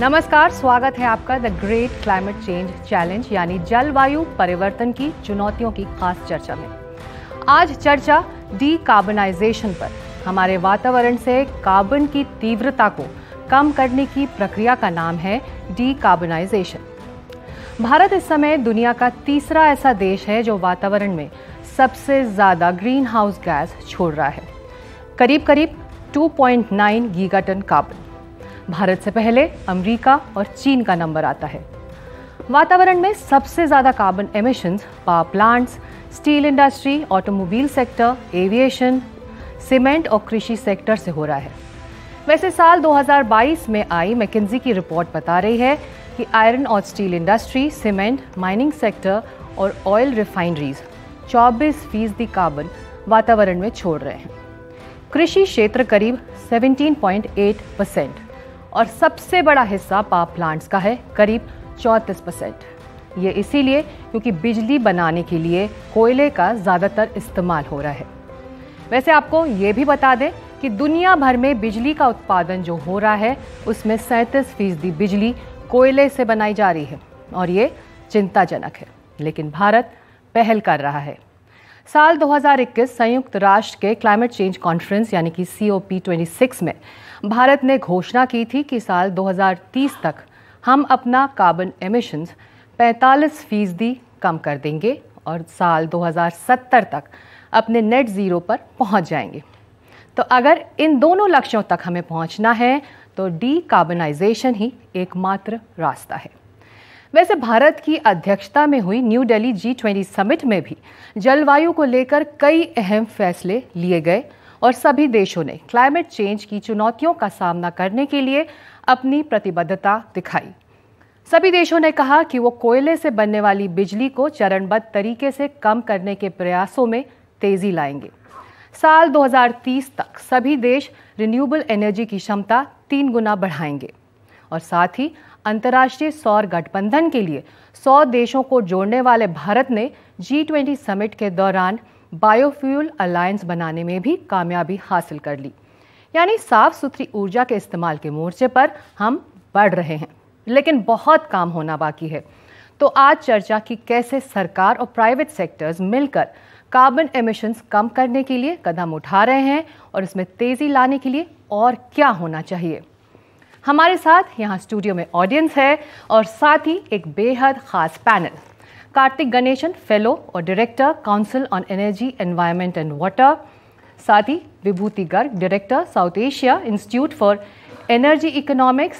नमस्कार स्वागत है आपका the great climate change challenge यानी जलवायु परिवर्तन की चुनौतियों की खास चर्चा में आज चर्चा डी पर हमारे वातावरण से कार्बन की तीव्रता को कम करने की प्रक्रिया का नाम है डी कार्बनाइजेशन भारत इस समय दुनिया का तीसरा ऐसा देश है जो वातावरण में सबसे ज़्यादा ग्रीन हाउस गैस छोड़ रहा है करीब करीब 2.9 गीगाटन कार्बन भारत से पहले अमेरिका और चीन का नंबर आता है वातावरण में सबसे ज़्यादा carbon emissions power plants steel industry automobile sector aviation cement और कृषि सेक्टर से हो रहा है वैसे साल 2022 में आई मैकेजी की रिपोर्ट बता रही है कि आयरन और steel industry cement mining sector और ऑयल रिफाइनरीज चौबीस फीसदी कार्बन वातावरण में छोड़ रहे हैं कृषि क्षेत्र करीब 17.8 परसेंट और सबसे बड़ा हिस्सा पावर प्लांट्स का है करीब चौंतीस परसेंट ये इसीलिए क्योंकि बिजली बनाने के लिए कोयले का ज़्यादातर इस्तेमाल हो रहा है वैसे आपको ये भी बता दें कि दुनिया भर में बिजली का उत्पादन जो हो रहा है उसमें सैंतीस फीसदी बिजली कोयले से बनाई जा रही है और ये चिंताजनक है लेकिन भारत पहल कर रहा है साल 2021 संयुक्त राष्ट्र के क्लाइमेट चेंज कॉन्फ्रेंस यानी कि सी ओ में भारत ने घोषणा की थी कि साल 2030 तक हम अपना कार्बन एमिशंस 45 फीसदी कम कर देंगे और साल 2070 तक अपने नेट ज़ीरो पर पहुंच जाएंगे तो अगर इन दोनों लक्ष्यों तक हमें पहुंचना है तो डी कार्बनाइजेशन ही एकमात्र रास्ता है वैसे भारत की अध्यक्षता में हुई new Delhi G twenty summit में भी जलवायु को लेकर कई अहम फैसले लिए गए और सभी देशों ने क्लाइमेट चेंज की चुनौतियों का सामना करने के लिए अपनी प्रतिबद्धता दिखाई सभी देशों ने कहा कि वो कोयले से बनने वाली बिजली को चरणबद्ध तरीके से कम करने के प्रयासों में तेजी लाएंगे साल 2030 तक सभी देश रिन्यूएबल एनर्जी की क्षमता तीन गुना बढ़ाएंगे और साथ ही अंतर्राष्ट्रीय सौर गठबंधन के लिए सौ देशों को जोड़ने वाले भारत ने जी ट्वेंटी समिट के दौरान बायोफ्यूल अलायंस बनाने में भी कामयाबी हासिल कर ली यानी साफ सुथरी ऊर्जा के इस्तेमाल के मोर्चे पर हम बढ़ रहे हैं लेकिन बहुत काम होना बाकी है तो आज चर्चा की कैसे सरकार और प्राइवेट सेक्टर्स मिलकर कार्बन एमिशंस कम करने के लिए कदम उठा रहे हैं और इसमें तेज़ी लाने के लिए और क्या होना चाहिए हमारे साथ यहाँ स्टूडियो में ऑडियंस है और साथ ही एक बेहद ख़ास पैनल कार्तिक गणेशन फेलो और director council on energy environment and water साथ ही Vibhuti Garg director South Asia institute for energy economics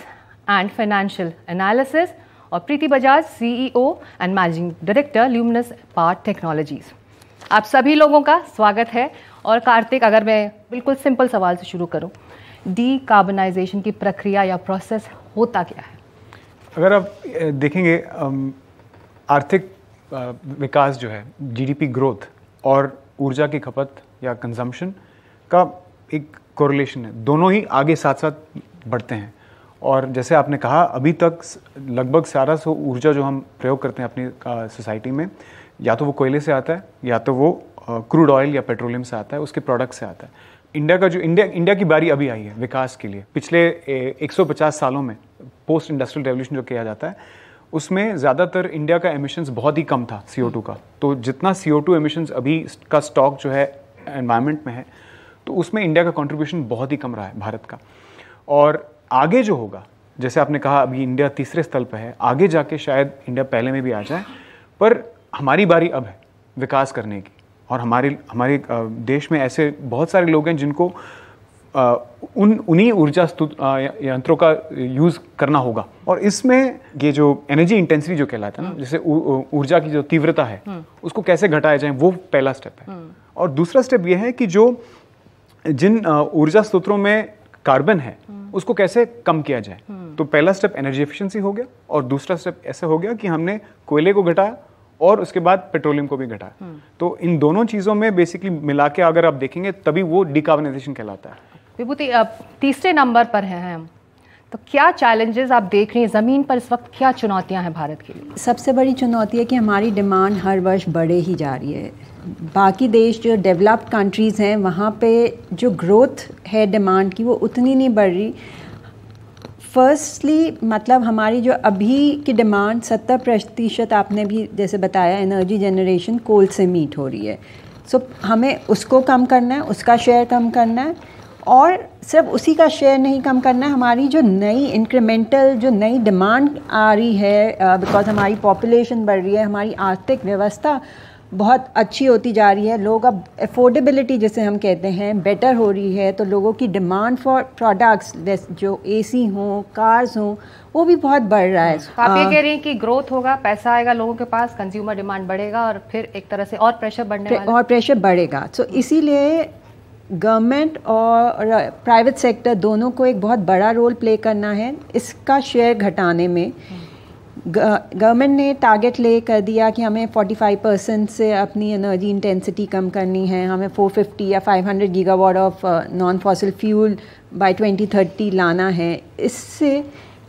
and financial analysis और Preeti Bajaj CEO and managing director Luminous power technologies आप सभी लोगों का स्वागत है और कार्तिक अगर मैं बिल्कुल सिंपल सवाल से शुरू करूं डी कार्बनाइजेशन की प्रक्रिया या प्रोसेस होता क्या है अगर आप देखेंगे आर्थिक विकास जो है जीडीपी ग्रोथ और ऊर्जा की खपत या कंजम्पशन का एक कोरिलेशन है दोनों ही आगे साथ साथ बढ़ते हैं और जैसे आपने कहा अभी तक लगभग सारा सो ऊर्जा जो हम प्रयोग करते हैं अपनी सोसाइटी में या तो वो कोयले से आता है या तो वो क्रूड ऑयल या पेट्रोलियम से आता है उसके प्रोडक्ट से आता है इंडिया का जो इंडिया इंडिया की बारी अभी आई है विकास के लिए पिछले 150 सालों में पोस्ट इंडस्ट्रियल रेवोल्यूशन जो किया जाता है उसमें ज़्यादातर इंडिया का एमिशन्स बहुत ही कम था सी का तो जितना सी टू एमिशन्स अभी का स्टॉक जो है एनवायरमेंट में है तो उसमें इंडिया का कंट्रीब्यूशन बहुत ही कम रहा है भारत का और आगे जो होगा जैसे आपने कहा अभी इंडिया तीसरे स्थल पर है आगे जाके शायद इंडिया पहले में भी आ जाए पर हमारी बारी अब है विकास करने की और हमारे हमारे देश में ऐसे बहुत सारे लोग हैं जिनको उन उन्हीं ऊर्जा यंत्रों का यूज़ करना होगा और इसमें ये जो एनर्जी इंटेंसिटी जो कहलाता है ना हम्म। जैसे ऊर्जा की जो तीव्रता है हम्म। उसको कैसे घटाया जाए वो पहला स्टेप है हम्म। और दूसरा स्टेप ये है कि जो जिन ऊर्जा स्त्रोत्रों में कार्बन है उसको कैसे कम किया जाए तो पहला स्टेप एनर्जी एफिशिएंसी हो गया और दूसरा स्टेप ऐसे हो गया कि हमने कोयले को घटाया और उसके बाद पेट्रोलियम को भी घटाया तो इन दोनों चीज़ों में बेसिकली मिला के अगर आप देखेंगे तभी वो डिकार्बनाइजेशन कहलाता है विभूति अब तीसरे नंबर पर हैं हम तो क्या चैलेंजेस आप देख रही हैं ज़मीन पर इस वक्त क्या चुनौतियां हैं भारत के लिए सबसे बड़ी चुनौती है कि हमारी डिमांड हर वर्ष बढ़े ही जा रही है बाकी देश जो डेवलप्ड कंट्रीज़ हैं वहाँ पे जो ग्रोथ है डिमांड की वो उतनी नहीं बढ़ रही फर्स्टली मतलब हमारी जो अभी की डिमांड सत्तर प्रतिशत आपने भी जैसे बताया एनर्जी जनरेशन कोल से मीट हो रही है सो so, हमें उसको कम करना है उसका शेयर कम करना है और सिर्फ उसी का शेयर नहीं कम करना है हमारी जो नई इंक्रीमेंटल जो नई डिमांड आ रही है बिकॉज हमारी पॉपुलेशन बढ़ रही है हमारी आर्थिक व्यवस्था बहुत अच्छी होती जा रही है लोग अब अफोर्डेबिलिटी जैसे हम कहते हैं बेटर हो रही है तो लोगों की डिमांड फॉर प्रोडक्ट्स जो एसी हों कार्स हों वो भी बहुत बढ़ रहा है तो आप ये कह रही हैं कि ग्रोथ होगा पैसा आएगा लोगों के पास कंज्यूमर डिमांड बढ़ेगा और फिर एक तरह से और प्रेशर बढ़ने और प्रेशर बढ़ेगा सो so, इसीलिए गवर्नमेंट और प्राइवेट सेक्टर uh, दोनों को एक बहुत बड़ा रोल प्ले करना है इसका शेयर घटाने में गवर्नमेंट uh, ने टारगेट ले कर दिया कि हमें 45 परसेंट से अपनी एनर्जी इंटेंसिटी कम करनी है हमें 450 या 500 gigawatt of non fossil fuel by 2030 लाना है इससे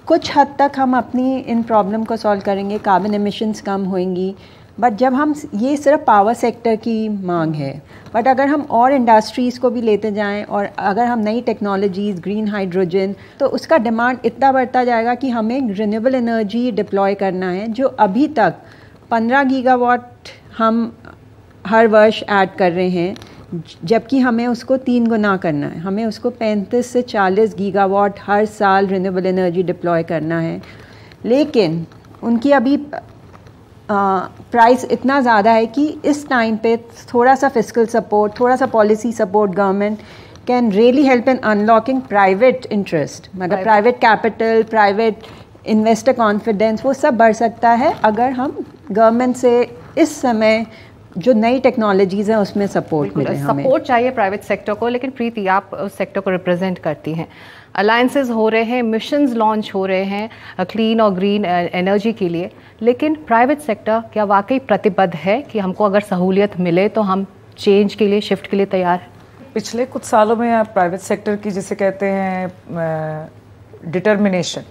कुछ हद तक हम अपनी इन प्रॉब्लम को सॉल्व करेंगे कार्बन एमिशंस कम होंगी बट जब हम ये सिर्फ पावर सेक्टर की मांग है बट अगर हम और इंडस्ट्रीज़ को भी लेते जाएं और अगर हम नई टेक्नोलॉजीज़ ग्रीन हाइड्रोजन तो उसका डिमांड इतना बढ़ता जाएगा कि हमें रीनबल एनर्जी डिप्लॉय करना है जो अभी तक 15 गीगावाट हम हर वर्ष ऐड कर रहे हैं जबकि हमें उसको तीन गुना करना है हमें उसको 35 से 40 गीगावाट हर साल रिन्यूएबल एनर्जी डिप्लॉय करना है लेकिन उनकी अभी प्राइस इतना ज़्यादा है कि इस टाइम पे थोड़ा सा फिजिकल सपोर्ट थोड़ा सा policy support government can really help in unlocking private interest मतलब private capital private investor confidence वो सब बढ़ सकता है अगर हम गवर्नमेंट से इस समय जो नई टेक्नोलॉजीज़ हैं उसमें सपोर्ट मिले हमें सपोर्ट चाहिए प्राइवेट सेक्टर को लेकिन प्रीति आप उस सेक्टर को रिप्रेजेंट करती हैं अलायंसेज हो रहे हैं मिशंस लॉन्च हो रहे हैं क्लीन और ग्रीन एनर्जी के लिए लेकिन प्राइवेट सेक्टर क्या वाकई प्रतिबद्ध है कि हमको अगर सहूलियत मिले तो हम चेंज के लिए शिफ्ट के लिए तैयार हैं पिछले कुछ सालों में प्राइवेट सेक्टर की जिसे कहते हैं डिटर्मिनेशन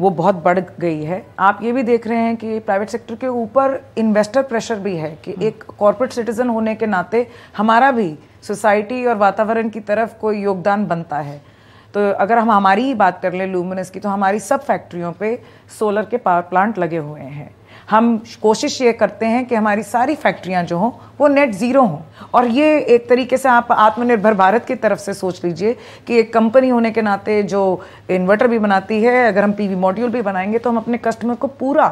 वो बहुत बढ़ गई है आप ये भी देख रहे हैं कि प्राइवेट सेक्टर के ऊपर इन्वेस्टर प्रेशर भी है कि हम्म। एक कॉरपोरेट सिटीजन होने के नाते हमारा भी सोसाइटी और वातावरण की तरफ कोई योगदान बनता है तो अगर हम हमारी ही बात कर लें लूमिनस की तो हमारी सब फैक्ट्रियों पे सोलर के पावर प्लांट लगे हुए हैं हम कोशिश ये करते हैं कि हमारी सारी फैक्ट्रियाँ जो हों वो नेट ज़ीरो हों और ये एक तरीके से आप आत्मनिर्भर भारत की तरफ से सोच लीजिए कि एक कंपनी होने के नाते जो इन्वर्टर भी बनाती है अगर हम पीवी मॉड्यूल भी बनाएंगे तो हम अपने कस्टमर को पूरा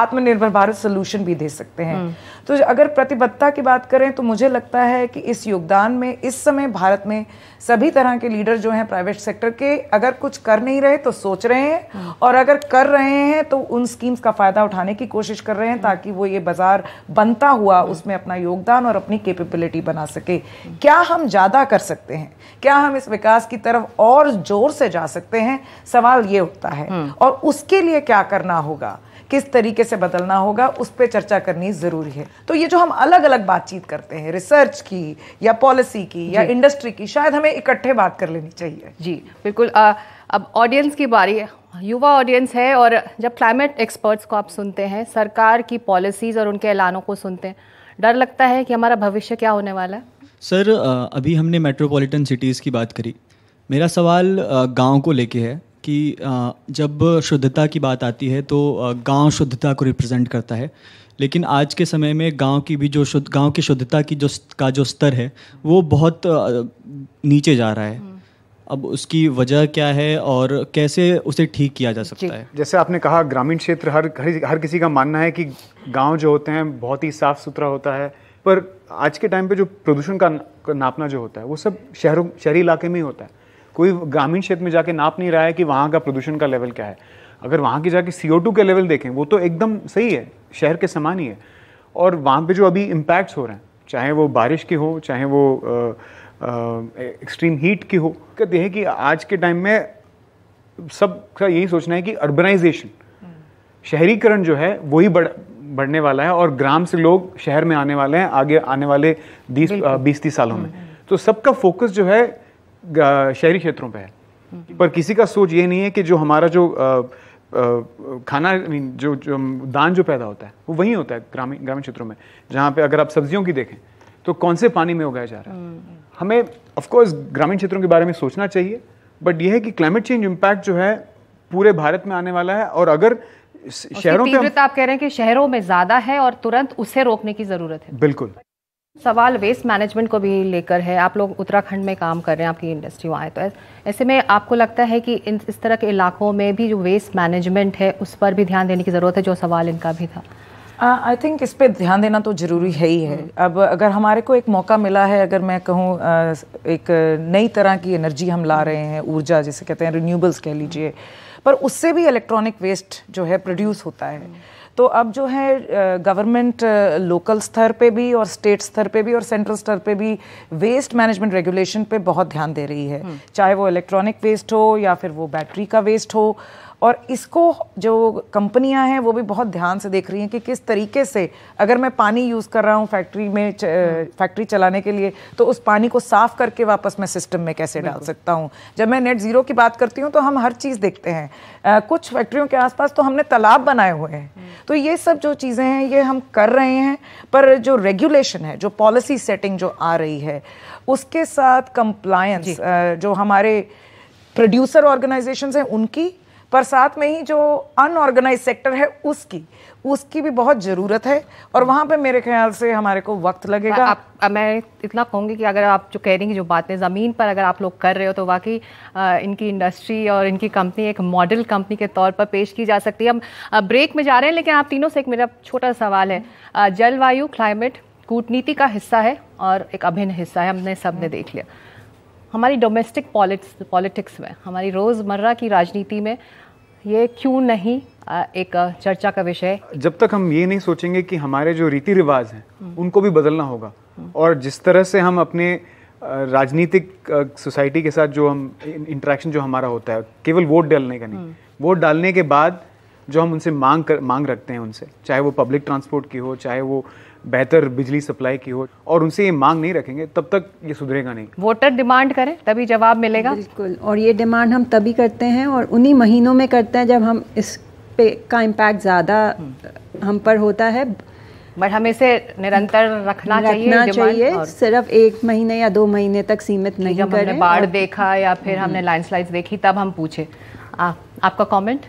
आत्मनिर्भर भारत सोल्यूशन भी दे सकते हैं हम्म। तो अगर प्रतिबद्धता की बात करें तो मुझे लगता है कि इस योगदान में इस समय भारत में सभी तरह के लीडर जो हैं प्राइवेट सेक्टर के अगर कुछ कर नहीं रहे तो सोच रहे हैं हम्म। और अगर कर रहे हैं तो उन स्कीम्स का फ़ायदा उठाने की कोशिश कर रहे हैं ताकि वो ये बाज़ार बनता हुआ उसमें अपना योगदान और अपनी कैपेबिलिटी बना सके क्या हम ज़्यादा कर सकते हैं क्या हम इस विकास की तरफ और जोर से जा सकते हैं सवाल ये उठता है हम्म। और उसके लिए क्या करना होगा किस तरीके से बदलना होगा उस पर चर्चा करनी ज़रूरी है तो ये जो हम अलग अलग बातचीत करते हैं रिसर्च की या पॉलिसी की या इंडस्ट्री की शायद हमें इकट्ठे बात कर लेनी चाहिए जी बिल्कुल आ, अब ऑडियंस की बारी युवा ऑडियंस है और जब क्लाइमेट एक्सपर्ट्स को आप सुनते हैं सरकार की पॉलिसीज़ और उनके ऐलानों को सुनते हैं डर लगता है कि हमारा भविष्य क्या होने वाला है सर अभी हमने मेट्रोपॉलिटन सिटीज़ की बात करी मेरा सवाल गाँव को लेके है कि जब शुद्धता की बात आती है तो गांव शुद्धता को रिप्रेजेंट करता है लेकिन आज के समय में गांव की भी जो शुद्ध गाँव की शुद्धता की जो का जो स्तर है वो बहुत नीचे जा रहा है अब उसकी वजह क्या है और कैसे उसे ठीक किया जा सकता है जैसे आपने कहा ग्रामीण क्षेत्र हर हर किसी का मानना है कि गांव जो होते हैं बहुत ही साफ़ सुथरा होता है पर आज के टाइम पे जो प्रदूषण का नापना जो होता है वो सब शहरों शहरी इलाके में ही होता है कोई ग्रामीण क्षेत्र में जाके नाप नहीं रहा है कि वहाँ का प्रदूषण का लेवल क्या है अगर वहाँ की जाके सी के लेवल देखें वो तो एकदम सही है शहर के समान ही है और वहाँ पर जो अभी इम्पैक्ट्स हो रहे हैं चाहे वो बारिश के हो चाहे वो आ, एक्सट्रीम हीट की हो कहते हैं कि आज के टाइम में सब का यही सोचना है कि अर्बनाइजेशन शहरीकरण जो है वही बढ़ बढ़ने वाला है और ग्राम से लोग शहर में आने वाले हैं आगे आने वाले बीस बीस तीस सालों में हम्म, हम्म। तो सबका फोकस जो है शहरी क्षेत्रों पे है हम्म, पर किसी का सोच ये नहीं है कि जो हमारा जो खाना जो, जो दान जो पैदा होता है वो वहीं होता है ग्रामीण ग्रामीण क्षेत्रों में जहाँ पे अगर आप सब्जियों की देखें तो कौन से पानी में उगाया जा रहा है हमें ऑफकोर्स ग्रामीण क्षेत्रों के बारे में सोचना चाहिए बट यह है कि क्लाइमेट चेंज इम्पैक्ट जो है पूरे भारत में आने वाला है और अगर शहरों में आप कह रहे हैं कि शहरों में ज़्यादा है और तुरंत उसे रोकने की ज़रूरत है बिल्कुल सवाल वेस्ट मैनेजमेंट को भी लेकर है आप लोग उत्तराखंड में काम कर रहे हैं आपकी इंडस्ट्री वहाँ है तो ऐसे में आपको लगता है कि इन इस तरह के इलाकों में भी जो वेस्ट मैनेजमेंट है उस पर भी ध्यान देने की ज़रूरत है जो सवाल इनका भी था आई uh, थिंक इस पर ध्यान देना तो ज़रूरी है ही है हम्म। अब अगर हमारे को एक मौका मिला है अगर मैं कहूँ uh, एक नई तरह की एनर्जी हम ला रहे हैं ऊर्जा जिसे कहते हैं रिन्यूबल्स कह लीजिए पर उससे भी इलेक्ट्रॉनिक वेस्ट जो है प्रोड्यूस होता है हम्म। तो अब जो है गवर्नमेंट uh, लोकल स्तर पे भी और स्टेट स्तर पे भी और सेंट्रल स्तर पे भी वेस्ट मैनेजमेंट रेगुलेशन पे बहुत ध्यान दे रही है हम्म। चाहे वो इलेक्ट्रॉनिक वेस्ट हो या फिर वो बैटरी का वेस्ट हो और इसको जो कंपनियां हैं वो भी बहुत ध्यान से देख रही हैं कि किस तरीके से अगर मैं पानी यूज़ कर रहा हूँ फैक्ट्री में च, फैक्ट्री चलाने के लिए तो उस पानी को साफ़ करके वापस मैं सिस्टम में कैसे डाल सकता हूँ जब मैं नेट ज़ीरो की बात करती हूँ तो हम हर चीज़ देखते हैं आ, कुछ फैक्ट्रियों के आसपास तो हमने तालाब बनाए हुए हैं हम्म। तो ये सब जो चीज़ें हैं ये हम कर रहे हैं पर जो रेगुलेशन है जो पॉलिसी सेटिंग जो आ रही है उसके साथ कंप्लायंस जो हमारे प्रोड्यूसर ऑर्गेनाइजेशंस हैं उनकी पर साथ में ही जो अनऑर्गेनाइज सेक्टर है उसकी उसकी भी बहुत ज़रूरत है और वहाँ पे मेरे ख्याल से हमारे को वक्त लगेगा आप मैं इतना कहूँगी कि अगर आप जो कह रही हैं जो बातें ज़मीन पर अगर आप लोग कर रहे हो तो वाकई इनकी इंडस्ट्री और इनकी कंपनी एक मॉडल कंपनी के तौर पर पेश की जा सकती है हम ब्रेक में जा रहे हैं लेकिन आप तीनों से एक मेरा छोटा सवाल है जलवायु क्लाइमेट कूटनीति का हिस्सा है और एक अभिन्न हिस्सा है हमने सब ने देख लिया हमारी डोमेस्टिक पॉलिटिक्स में हमारी रोज़मर्रा की राजनीति में ये क्यों नहीं एक चर्चा का विषय जब तक हम ये नहीं सोचेंगे कि हमारे जो रीति रिवाज हैं हम्म। उनको भी बदलना होगा हम्म। और जिस तरह से हम अपने राजनीतिक सोसाइटी के साथ जो हम इंटरेक्शन जो हमारा होता है केवल वोट डालने का नहीं हम्म। वोट डालने के बाद जो हम उनसे मांग कर मांग रखते हैं उनसे चाहे वो पब्लिक ट्रांसपोर्ट की हो चाहे वो बेहतर बिजली सप्लाई की हो और उनसे ये मांग नहीं रखेंगे तब तक ये सुधरेगा नहीं वोटर डिमांड करें तभी जवाब मिलेगा बिल्कुल और ये डिमांड हम तभी करते हैं और उन्हीं महीनों में करते हैं जब हम इस पे का इम्पैक्ट ज़्यादा हम्म। हम पर होता है बट हमें इसे निरंतर रखना, रखना चाहिए, सिर्फ एक महीने या दो महीने तक सीमित नहीं जब हमने बाढ़ देखा या फिर हम्म। हमने लैंडस्लाइड्स देखी तब हम पूछे आ, आपका कमेंट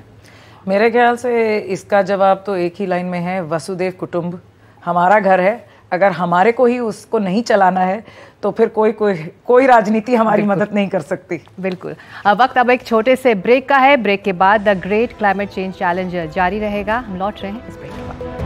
मेरे ख्याल से इसका जवाब तो एक ही लाइन में है वसुदेव कुटुंब हमारा घर है अगर हमारे को ही उसको नहीं चलाना है तो फिर कोई कोई कोई राजनीति हमारी मदद नहीं कर सकती बिल्कुल अब वक्त अब एक छोटे से ब्रेक का है ब्रेक के बाद the great climate change challenge जारी रहेगा हम लौट रहे हैं इस ब्रेक के बाद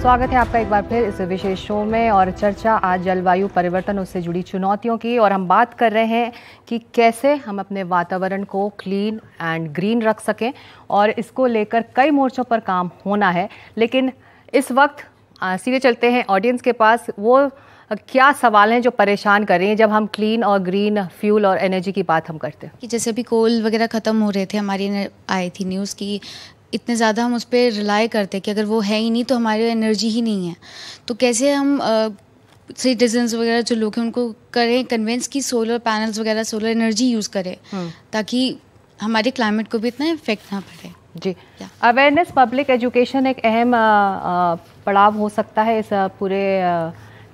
स्वागत है आपका एक बार फिर इस विशेष शो में और चर्चा आज जलवायु परिवर्तन उससे जुड़ी चुनौतियों की और हम बात कर रहे हैं कि कैसे हम अपने वातावरण को क्लीन एंड ग्रीन रख सकें और इसको लेकर कई मोर्चों पर काम होना है लेकिन इस वक्त सीधे चलते हैं ऑडियंस के पास वो क्या सवाल हैं जो परेशान कर रहे हैं जब हम क्लीन और ग्रीन फ्यूल और एनर्जी की बात हम करते हैं कि जैसे अभी कोल वगैरह ख़त्म हो रहे थे हमारी आई थी न्यूज़ की इतने ज़्यादा हम उस पर रिलाई करते हैं कि अगर वो है ही नहीं तो हमारी एनर्जी ही नहीं है तो कैसे हम सिटीजन्स वगैरह जो लोग हैं उनको करें कन्विंस कि सोलर पैनल्स वगैरह सोलर एनर्जी यूज़ करें हम्म। ताकि हमारे क्लाइमेट को भी इतना इफेक्ट ना पड़े जी अवेयरनेस पब्लिक एजुकेशन एक अहम पड़ाव हो सकता है इस पूरे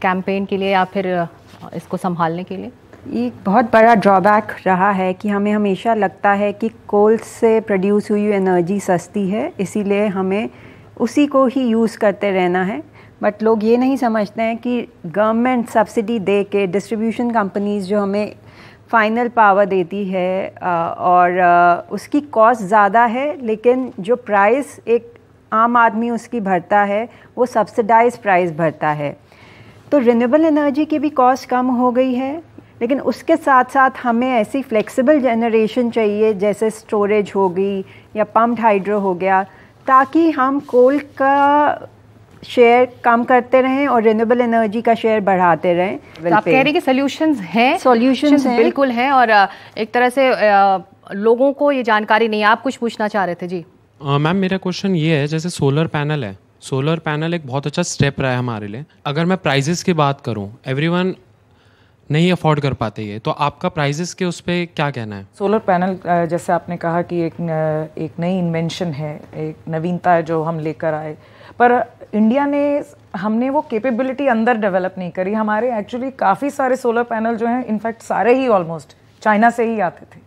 कैंपेन के लिए या फिर इसको संभालने के लिए एक बहुत बड़ा ड्रॉबैक रहा है कि हमें हमेशा लगता है कि कोल से प्रोड्यूस हुई एनर्जी सस्ती है इसीलिए हमें उसी को ही यूज़ करते रहना है बट लोग ये नहीं समझते हैं कि गवर्नमेंट सब्सिडी दे के डिस्ट्रीब्यूशन कंपनीज़ जो हमें फाइनल पावर देती है और उसकी कॉस्ट ज़्यादा है लेकिन जो प्राइस एक आम आदमी उसकी भरता है वो सब्सिडाइज प्राइस भरता है तो रिन्यूएबल एनर्जी की भी कॉस्ट कम हो गई है लेकिन उसके साथ साथ हमें ऐसी फ्लेक्सिबल जनरेशन चाहिए जैसे स्टोरेज होगी या पम्प्ड हाइड्रो हो गया ताकि हम कोल का शेयर कम करते रहें और रिन्यूएबल एनर्जी का शेयर बढ़ाते रहें तो आप कह रहे कि सॉल्यूशंस हैं सॉल्यूशंस हैं बिल्कुल हैं और एक तरह से लोगों को ये जानकारी नहीं आप कुछ पूछना चाह रहे थे जी मैम मेरा क्वेश्चन ये है जैसे सोलर पैनल है सोलर पैनल एक बहुत अच्छा स्टेप रहा है हमारे लिए अगर मैं प्राइजेस की बात करूं एवरीवन नहीं अफोर्ड कर पाते ये तो आपका प्राइजेस के उस पर क्या कहना है सोलर पैनल जैसे आपने कहा कि एक एक नई इन्वेंशन है एक नवीनता है जो हम लेकर आए पर इंडिया ने हमने वो कैपेबिलिटी अंदर डेवलप नहीं करी हमारे एक्चुअली काफ़ी सारे सोलर पैनल जो हैं इनफैक्ट सारे ही ऑलमोस्ट चाइना से ही आते थे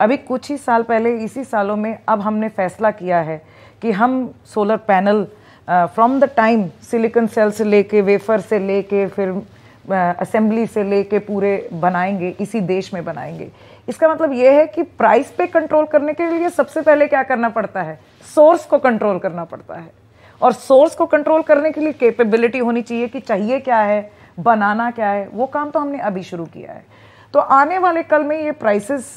अभी कुछ ही साल पहले इसी सालों में अब हमने फैसला किया है कि हम solar panel from the time silicon cell से लेके वेफर से लेके फिर असेंबली से लेके पूरे बनाएंगे इसी देश में बनाएंगे इसका मतलब ये है कि प्राइस पे कंट्रोल करने के लिए सबसे पहले क्या करना पड़ता है सोर्स को कंट्रोल करना पड़ता है और सोर्स को कंट्रोल करने के लिए कैपेबिलिटी होनी चाहिए कि चाहिए क्या है बनाना क्या है वो काम तो हमने अभी शुरू किया है तो आने वाले कल में ये प्राइसेस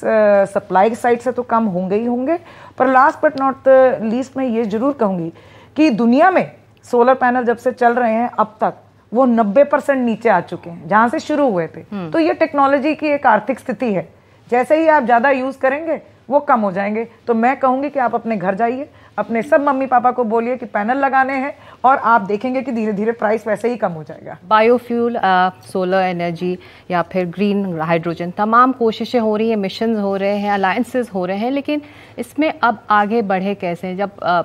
सप्लाई साइड से तो कम होंगे ही होंगे पर लास्ट बट नॉट लीस्ट मैं ये ज़रूर कहूँगी कि दुनिया में सोलर पैनल जब से चल रहे हैं अब तक वो 90 परसेंट नीचे आ चुके हैं जहाँ से शुरू हुए थे हम्म। तो ये टेक्नोलॉजी की एक आर्थिक स्थिति है जैसे ही आप ज़्यादा यूज़ करेंगे वो कम हो जाएंगे तो मैं कहूँगी कि आप अपने घर जाइए अपने सब मम्मी पापा को बोलिए कि पैनल लगाने हैं और आप देखेंगे कि धीरे धीरे प्राइस वैसे ही कम हो जाएगा बायोफ्यूल सोलर एनर्जी या फिर ग्रीन हाइड्रोजन तमाम कोशिशें हो रही हैं मिशन हो रहे हैं अलायंसेज हो रहे हैं लेकिन इसमें अब आगे बढ़े कैसे जब uh,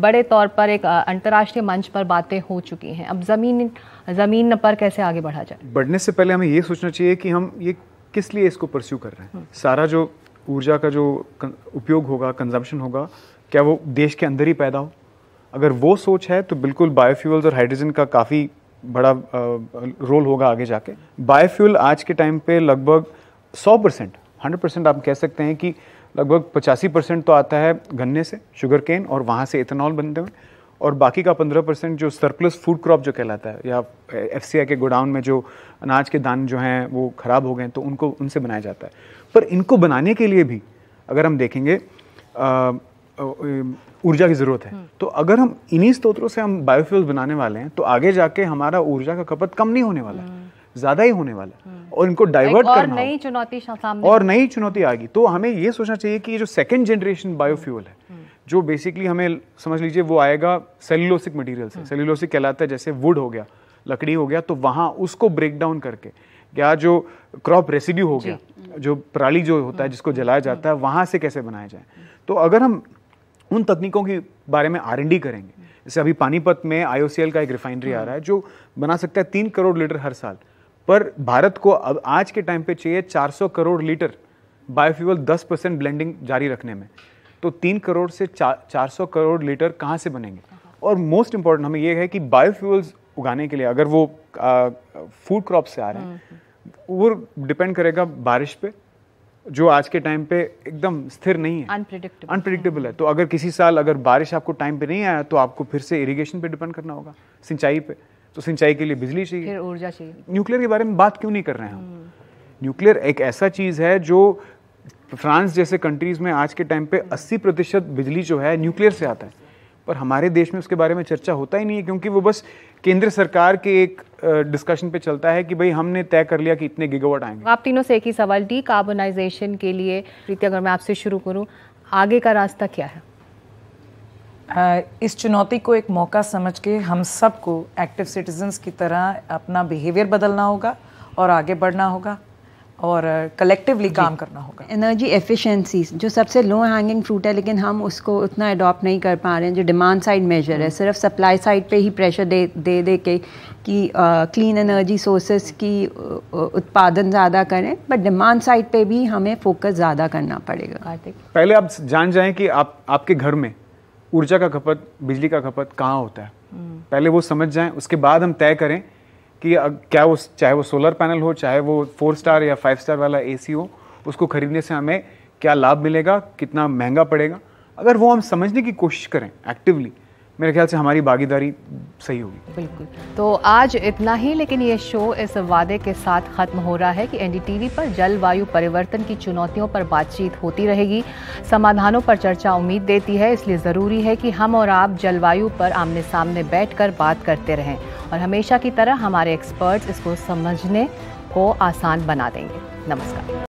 बड़े तौर पर एक अंतर्राष्ट्रीय मंच पर बातें हो चुकी हैं अब ज़मीन ज़मीन पर कैसे आगे बढ़ा जाए बढ़ने से पहले हमें ये सोचना चाहिए कि हम ये किस लिए इसको परस्यू कर रहे हैं हम्म। सारा जो ऊर्जा का जो उपयोग होगा कंजम्पशन होगा क्या वो देश के अंदर ही पैदा हो अगर वो सोच है तो बिल्कुल बायोफ्यूल्स और हाइड्रोजन का काफ़ी बड़ा रोल होगा आगे जाके बायोफ्यूल आज के टाइम पे लगभग 100 परसेंट हंड्रेड परसेंट आप कह सकते हैं कि लगभग पचासी परसेंट तो आता है गन्ने से शुगर केन और वहाँ से इथेनॉल बनते हुए और बाकी का पंद्रह परसेंट जो सरप्लस फूड क्रॉप जो कहलाता है या एफ के गोडाउन में जो अनाज के दान जो हैं वो ख़राब हो गए तो उनको उनसे बनाया जाता है पर इनको बनाने के लिए भी अगर हम देखेंगे ऊर्जा की ज़रूरत है हम्म। तो अगर हम इन्हीं स्त्रोत्रों से हम बायोफ्यूल्स बनाने वाले हैं तो आगे जाके हमारा ऊर्जा का खपत कम नहीं होने वाला है हम्म। ज्यादा ही होने वाला हम्म। और इनको डाइवर्ट करना नई चुनौती सामने और नई चुनौती आएगी तो हमें ये सोचना चाहिए कि ये जो सेकेंड जनरेशन बायोफ्यूल है हम्म। जो बेसिकली हमें समझ लीजिए वो आएगा सेलुलोसिक मटेरियल से सेलुलोसिक हम्म। कहलाता है जैसे वुड हो गया लकड़ी हो गया तो वहाँ उसको ब्रेक डाउन करके या जो क्रॉप रेसिड्यू हो गया जो पराली जो होता है जिसको जलाया जाता है वहाँ से कैसे बनाया जाए तो अगर हम उन तकनीकों के बारे में आर करेंगे जैसे अभी पानीपत में आई का एक रिफाइनरी आ रहा है जो बना सकता है तीन करोड़ लीटर हर साल पर भारत को अब आज के टाइम पे चाहिए 400 crore litre biofuel 10 percent blending जारी रखने में तो तीन करोड़ से चार सौ करोड़ लीटर कहाँ से बनेंगे और मोस्ट इम्पॉर्टेंट हमें यह है कि बायोफ्यूल्स उगाने के लिए अगर वो फूड क्रॉप से आ रहे हैं हम्म। वो डिपेंड करेगा बारिश पे जो आज के टाइम पे एकदम स्थिर नहीं है अनप्रिडिक्टेबल अनप्रिडिक्टेबल है हम्म। तो अगर किसी साल अगर बारिश आपको टाइम पे नहीं आया तो आपको फिर से इरिगेशन पे डिपेंड करना होगा सिंचाई पे तो सिंचाई के लिए बिजली चाहिए फिर ऊर्जा चाहिए न्यूक्लियर के बारे में बात क्यों नहीं कर रहे हैं हम न्यूक्लियर एक ऐसा चीज़ है जो फ्रांस जैसे कंट्रीज़ में आज के टाइम पे 80 प्रतिशत बिजली जो है न्यूक्लियर से आता है पर हमारे देश में उसके बारे में चर्चा होता ही नहीं है क्योंकि वो बस केंद्र सरकार के एक डिस्कशन पे चलता है कि भाई हमने तय कर लिया कि इतने गीगावाट आएंगे तो आप तीनों से एक ही सवाल डी कार्बोनाइजेशन के लिए प्रीति अगर मैं आपसे शुरू करूँ आगे का रास्ता क्या है इस चुनौती को एक मौका समझ के हम सबको एक्टिव सिटीजन्स की तरह अपना बिहेवियर बदलना होगा और आगे बढ़ना होगा और कलेक्टिवली काम करना होगा एनर्जी एफिशिएंसी जो सबसे लो हैंगिंग फ्रूट है लेकिन हम उसको उतना अडॉप्ट नहीं कर पा रहे हैं जो डिमांड साइड मेजर है हम्म। सिर्फ सप्लाई साइड पे ही प्रेशर दे दे दे के कि क्लीन एनर्जी सोर्सेज की उत्पादन ज़्यादा करें बट डिमांड साइड पे भी हमें फोकस ज़्यादा करना पड़ेगा पहले आप जान जाएं कि आप आपके घर में ऊर्जा का खपत बिजली का खपत कहाँ होता है पहले वो समझ जाएं उसके बाद हम तय करें कि क्या वो चाहे वो सोलर पैनल हो चाहे वो फोर स्टार या फाइव स्टार वाला ए हो उसको खरीदने से हमें क्या लाभ मिलेगा कितना महंगा पड़ेगा अगर वो हम समझने की कोशिश करें एक्टिवली मेरे ख्याल से हमारी भागीदारी सही होगी बिल्कुल तो आज इतना ही लेकिन ये शो इस वादे के साथ ख़त्म हो रहा है कि एनडीटीवी पर जलवायु परिवर्तन की चुनौतियों पर बातचीत होती रहेगी समाधानों पर चर्चा उम्मीद देती है इसलिए ज़रूरी है कि हम और आप जलवायु पर आमने सामने बैठ कर बात करते रहें और हमेशा की तरह हमारे एक्सपर्ट्स इसको समझने को आसान बना देंगे नमस्कार